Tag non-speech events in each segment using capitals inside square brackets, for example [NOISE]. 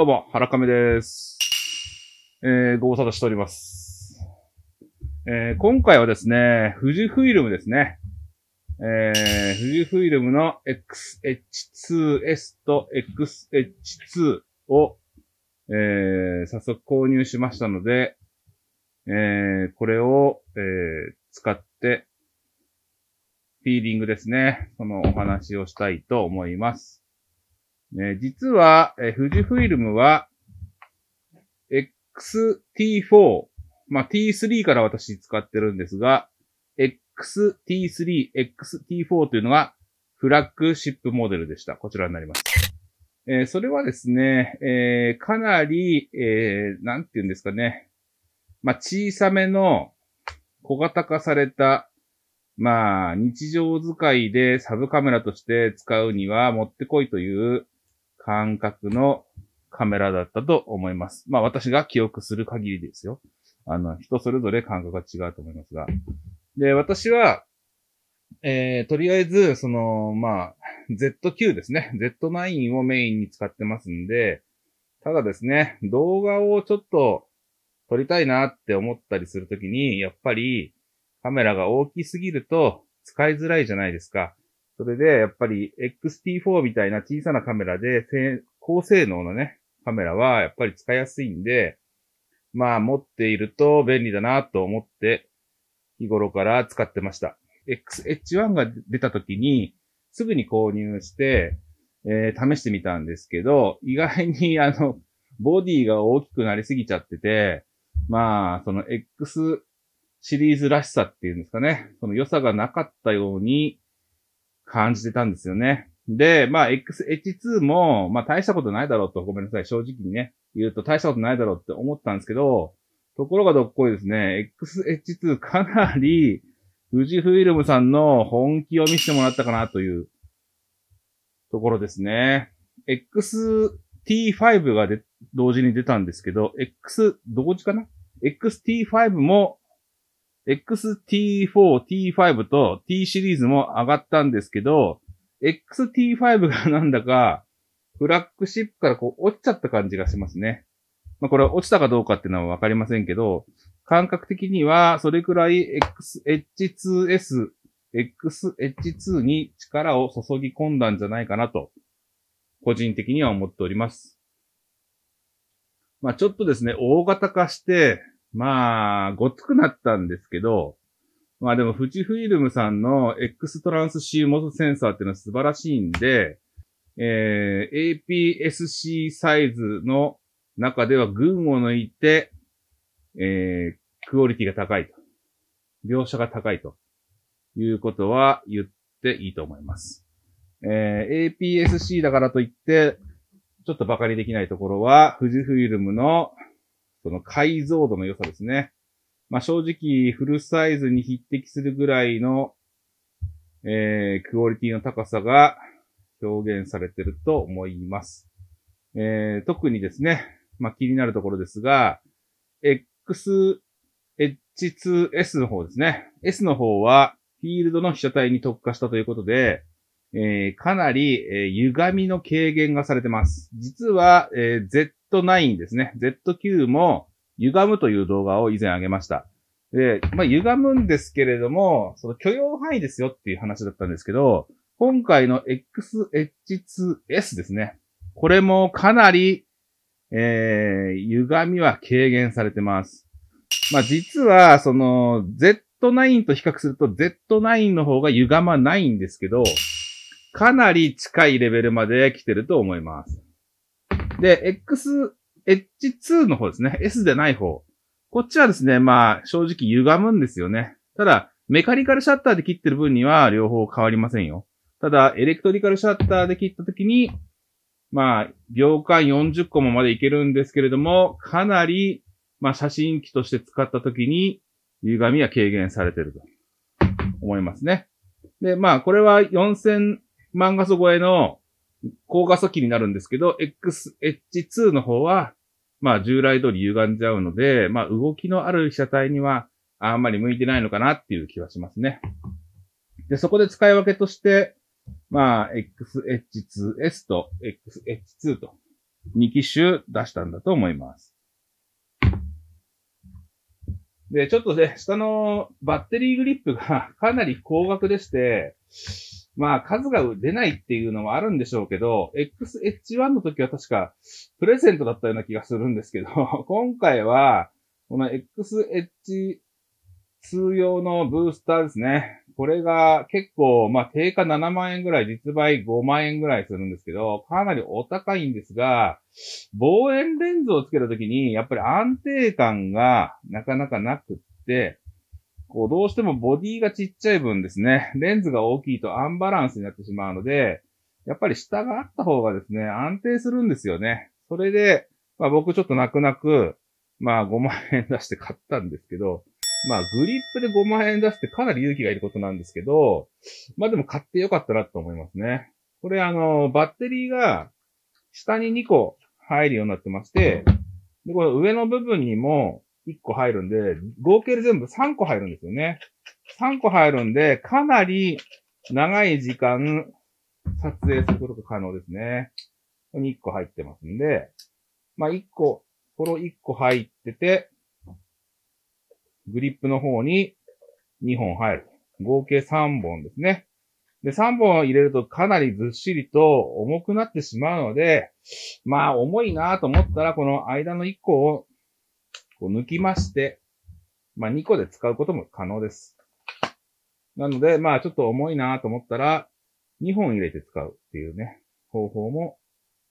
どうも、原亀です。えー、ご無沙汰しております。えー、今回はですね、富士フィルムですね。えー、富士フィルムの XH2S と XH2 を、えー、早速購入しましたので、えー、これを、えー、使って、フィーリングですね。そのお話をしたいと思います。ね、実は、え富士フイルムは、XT4、まあ、T3 から私使ってるんですが、XT3、XT4 というのがフラッグシップモデルでした。こちらになります。えー、それはですね、えー、かなり、えー、なんて言うんですかね。まあ、小さめの小型化された、まあ、日常使いでサブカメラとして使うにはもってこいという、感覚のカメラだったと思います。まあ私が記憶する限りですよ。あの、人それぞれ感覚が違うと思いますが。で、私は、えー、とりあえず、その、まあ、Z9 ですね。Z9 をメインに使ってますんで、ただですね、動画をちょっと撮りたいなって思ったりするときに、やっぱりカメラが大きすぎると使いづらいじゃないですか。それで、やっぱり XT4 みたいな小さなカメラで、高性能なね、カメラはやっぱり使いやすいんで、まあ持っていると便利だなと思って、日頃から使ってました。XH1 が出た時に、すぐに購入して、えー、試してみたんですけど、意外にあの、ボディが大きくなりすぎちゃってて、まあ、その X シリーズらしさっていうんですかね、その良さがなかったように感じてたんですよね。で、まあ、XH2 も、まあ、大したことないだろうと、ごめんなさい、正直にね、言うと大したことないだろうって思ったんですけど、ところがどっこいですね、XH2 かなり、富士フイルムさんの本気を見せてもらったかなというところですね。XT5 がで同時に出たんですけど、X、同時かな ?XT5 も XT4、T5 と T シリーズも上がったんですけど、XT5 がなんだか、フラッグシップからこう落ちちゃった感じがしますね。まあ、これは落ちたかどうかっていうのはわかりませんけど、感覚的にはそれくらい XH2S、XH2 に力を注ぎ込んだんじゃないかなと、個人的には思っております。まあ、ちょっとですね、大型化して、まあ、ごっつくなったんですけど、まあでも、富士フィルムさんの X トランスシーモスセンサーっていうのは素晴らしいんで、えー、APS-C サイズの中では群を抜いて、えー、クオリティが高いと。描写が高いと。いうことは言っていいと思います。えー、APS-C だからといって、ちょっと馬鹿にできないところは、富士フィルムのその解像度の良さですね。まあ、正直、フルサイズに匹敵するぐらいの、えー、クオリティの高さが表現されてると思います。えー、特にですね、まあ、気になるところですが、X、H2S の方ですね。S の方は、フィールドの被写体に特化したということで、えー、かなり、えー、歪みの軽減がされてます。実は、えー、Z9 ですね。Z9 も歪むという動画を以前あげました。で、まあ、歪むんですけれども、その許容範囲ですよっていう話だったんですけど、今回の XH2S ですね。これもかなり、えー、歪みは軽減されてます。まあ、実は、その、Z9 と比較すると Z9 の方が歪まないんですけど、かなり近いレベルまで来てると思います。で、X、H2 の方ですね。S でない方。こっちはですね、まあ、正直歪むんですよね。ただ、メカニカルシャッターで切ってる分には両方変わりませんよ。ただ、エレクトリカルシャッターで切った時に、まあ、秒間40個もまでいけるんですけれども、かなり、まあ、写真機として使った時に、歪みは軽減されてると思いますね。で、まあ、これは4000万画素超えの高画素機になるんですけど、XH2 の方は、まあ従来通り歪んじゃうので、まあ動きのある被写体にはあんまり向いてないのかなっていう気はしますね。で、そこで使い分けとして、まあ XH2S と XH2 と2機種出したんだと思います。で、ちょっとね、下のバッテリーグリップがかなり高額でして、まあ、数が出ないっていうのもあるんでしょうけど、XH1 の時は確か、プレゼントだったような気がするんですけど、[LAUGHS] 今回は、この XH2 用のブースターですね。これが結構、まあ、定価7万円ぐらい、実売5万円ぐらいするんですけど、かなりお高いんですが、望遠レンズをつけた時に、やっぱり安定感がなかなかなくって、こう、どうしてもボディがちっちゃい分ですね、レンズが大きいとアンバランスになってしまうので、やっぱり下があった方がですね、安定するんですよね。それで、まあ僕ちょっと泣く泣く、まあ5万円出して買ったんですけど、まあグリップで5万円出してかなり勇気がいることなんですけど、まあでも買ってよかったなと思いますね。これあの、バッテリーが下に2個入るようになってまして、で、この上の部分にも、1個入るんで、合計で全部3個入るんですよね。3個入るんで、かなり長い時間撮影することが可能ですね。ここに1個入ってますんで、まあ、1個、この1個入ってて、グリップの方に2本入る。合計3本ですね。で、3本入れるとかなりずっしりと重くなってしまうので、まあ重いなと思ったらこの間の1個をを抜きまして、まあ、2個で使うことも可能です。なので、まあ、ちょっと重いなと思ったら、2本入れて使うっていうね、方法も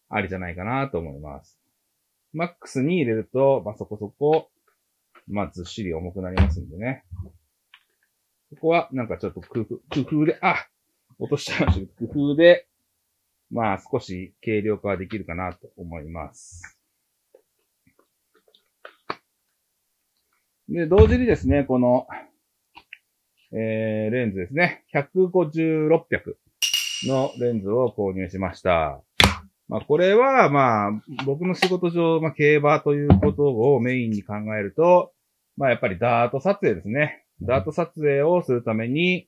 ありじゃないかなと思います。マックスに入れると、まあ、そこそこ、まあ、ずっしり重くなりますんでね。ここは、なんかちょっと工夫、工夫で、あ落としちゃいましたけど、工夫で、まあ、少し軽量化はできるかなと思います。で、同時にですね、この、えー、レンズですね。150、600のレンズを購入しました。まあ、これは、まあ、僕の仕事上、まあ、競馬ということをメインに考えると、まあ、やっぱりダート撮影ですね。ダート撮影をするために、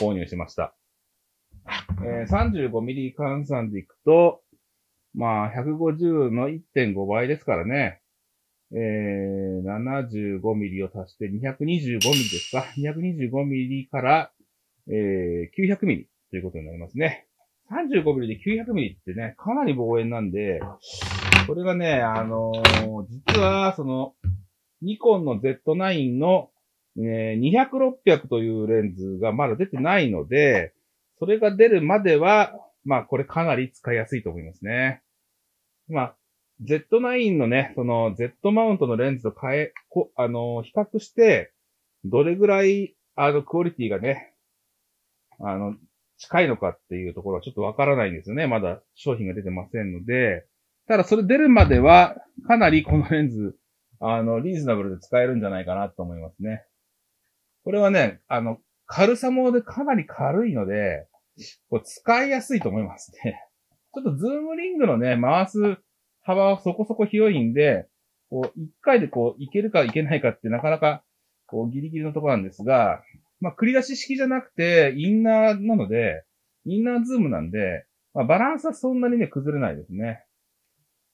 購入しました。えー、35mm 換算でいくと、まあ、150の1.5倍ですからね。えー、75ミリを足して225ミリですか ?225 ミリから、えー、900ミリということになりますね。35ミリで900ミリってね、かなり望遠なんで、これがね、あのー、実は、その、ニコンの Z9 の、えー、200、600というレンズがまだ出てないので、それが出るまでは、まあこれかなり使いやすいと思いますね。まあ、Z9 のね、その Z マウントのレンズと変え、こあの、比較して、どれぐらい、あの、クオリティがね、あの、近いのかっていうところはちょっとわからないんですよね。まだ商品が出てませんので、ただそれ出るまでは、かなりこのレンズ、あの、リーズナブルで使えるんじゃないかなと思いますね。これはね、あの、軽さもでかなり軽いので、これ使いやすいと思いますね。ちょっとズームリングのね、回す幅はそこそこ広いんで、こう、一回でこう、いけるかいけないかってなかなか、こう、ギリギリのところなんですが、まあ、繰り出し式じゃなくて、インナーなので、インナーズームなんで、まあ、バランスはそんなにね、崩れないですね。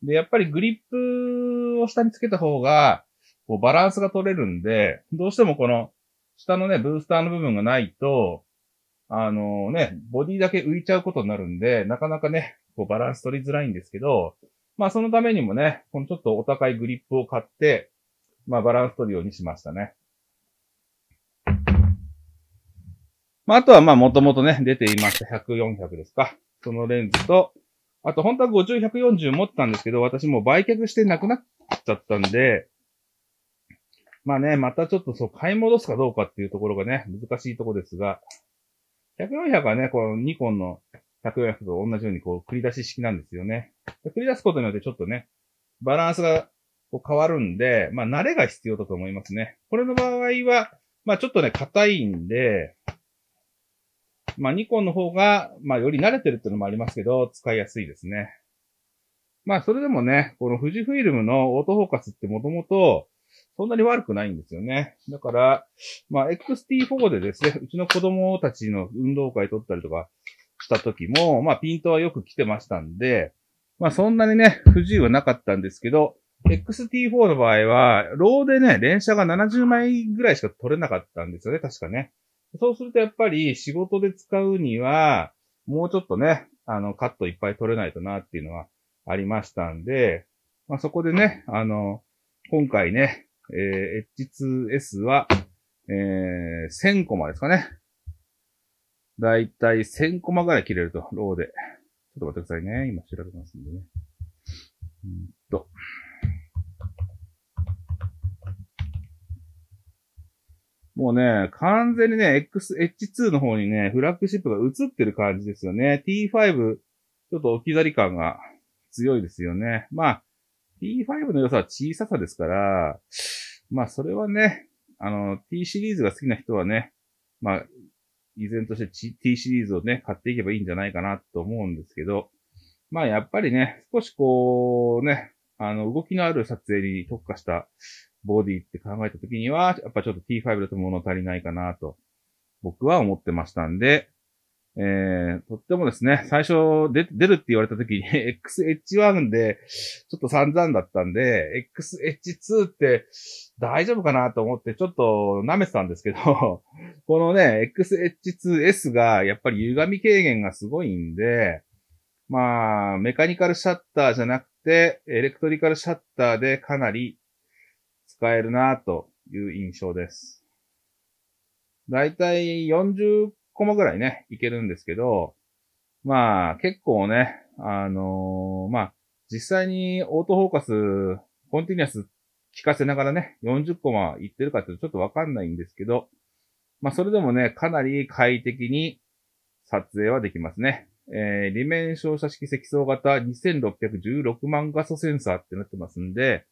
で、やっぱりグリップを下につけた方が、こう、バランスが取れるんで、どうしてもこの、下のね、ブースターの部分がないと、あのね、ボディだけ浮いちゃうことになるんで、なかなかね、こうバランス取りづらいんですけど、まあそのためにもね、このちょっとお高いグリップを買って、まあバランス取るようにしましたね。まああとはまあもともとね、出ていました100、400ですか。そのレンズと、あと本当は50、140持ってたんですけど、私も売却してなくなっちゃったんで、まあね、またちょっとそう買い戻すかどうかっていうところがね、難しいところですが、100、400はね、このニコンの百薬と同じようにこう繰り出し式なんですよね。繰り出すことによってちょっとね、バランスがこう変わるんで、まあ慣れが必要だと思いますね。これの場合は、まあちょっとね、硬いんで、まあニコンの方が、まあより慣れてるっていうのもありますけど、使いやすいですね。まあそれでもね、この富士フィルムのオートフォーカスってもともと、そんなに悪くないんですよね。だから、まあ XT4 でですね、うちの子供たちの運動会撮ったりとか、した時も、まあ、ピントはよく来てましたんで、まあ、そんなにね、不自由はなかったんですけど、XT4 の場合は、ローでね、連写が70枚ぐらいしか取れなかったんですよね、確かね。そうするとやっぱり仕事で使うには、もうちょっとね、あの、カットいっぱい取れないとなっていうのはありましたんで、まあ、そこでね、あの、今回ね、えー、H2S は、えー、1000個までですかね。だいたい1000コマぐらい切れると、ローで。ちょっと待ってくださいね。今調べますんでね。うんと。もうね、完全にね、XH2 の方にね、フラッグシップが映ってる感じですよね。T5、ちょっと置き去り感が強いですよね。まあ、T5 の良さは小ささですから、まあそれはね、あの、T シリーズが好きな人はね、まあ、依然として T シリーズをね、買っていけばいいんじゃないかなと思うんですけど、まあやっぱりね、少しこうね、あの、動きのある撮影に特化したボディって考えたときには、やっぱちょっと T5 だと物足りないかなと、僕は思ってましたんで、えー、とってもですね、最初で出るって言われた時に [LAUGHS] XH1 で、ちょっと散々だったんで、XH2 って大丈夫かなと思ってちょっと舐めてたんですけど、[LAUGHS] このね、XH2S がやっぱり歪み軽減がすごいんで、まあ、メカニカルシャッターじゃなくて、エレクトリカルシャッターでかなり使えるなという印象です。だいたい40コマぐらいね、いけるんですけど、まあ、結構ね、あのー、まあ、実際にオートフォーカス、コンティニュアス聞かせながらね、40コマいってるかってちょっとわかんないんですけど、まあ、それでもね、かなり快適に撮影はできますね。えー、裏面照射式積層型2616万画素センサーってなってますんで、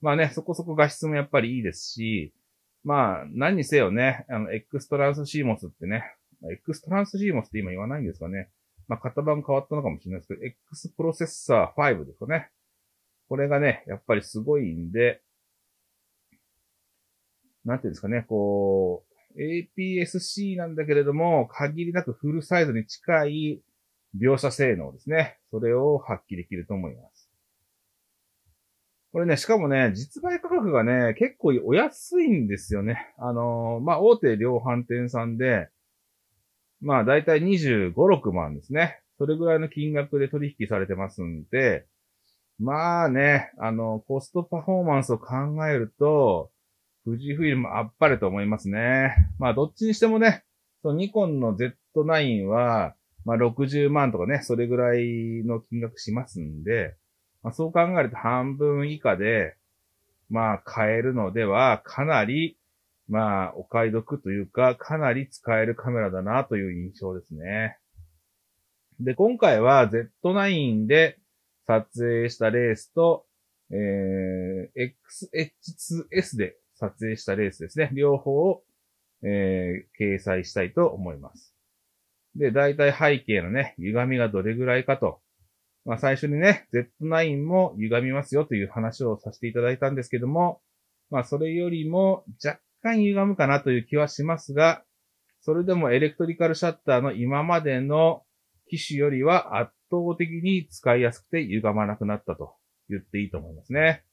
まあね、そこそこ画質もやっぱりいいですし、まあ、何にせよね、あの、X トランスシーモスってね、まあ、X トランスジーモスって今言わないんですかね。まあ、型番変わったのかもしれないですけど、X プロセッサー5ですかね。これがね、やっぱりすごいんで、なんていうんですかね、こう、APS-C なんだけれども、限りなくフルサイズに近い描写性能ですね。それを発揮できると思います。これね、しかもね、実売価格がね、結構お安いんですよね。あのー、まあ、大手量販店さんで、まあ、だいたい25、6万ですね。それぐらいの金額で取引されてますんで、まあね、あの、コストパフォーマンスを考えると、富士フィルムあっぱれと思いますね。まあ、どっちにしてもね、そのニコンの Z9 は、まあ、60万とかね、それぐらいの金額しますんで、まあ、そう考えると半分以下で、まあ、買えるのでは、かなりまあ、お買い得というか、かなり使えるカメラだなという印象ですね。で、今回は Z9 で撮影したレースと、えー、XH2S で撮影したレースですね。両方を、えー、掲載したいと思います。で、大体背景のね、歪みがどれぐらいかと。まあ最初にね、Z9 も歪みますよという話をさせていただいたんですけども、まあそれよりも若若干歪むかなという気はしますが、それでもエレクトリカルシャッターの今までの機種よりは圧倒的に使いやすくて歪まなくなったと言っていいと思いますね。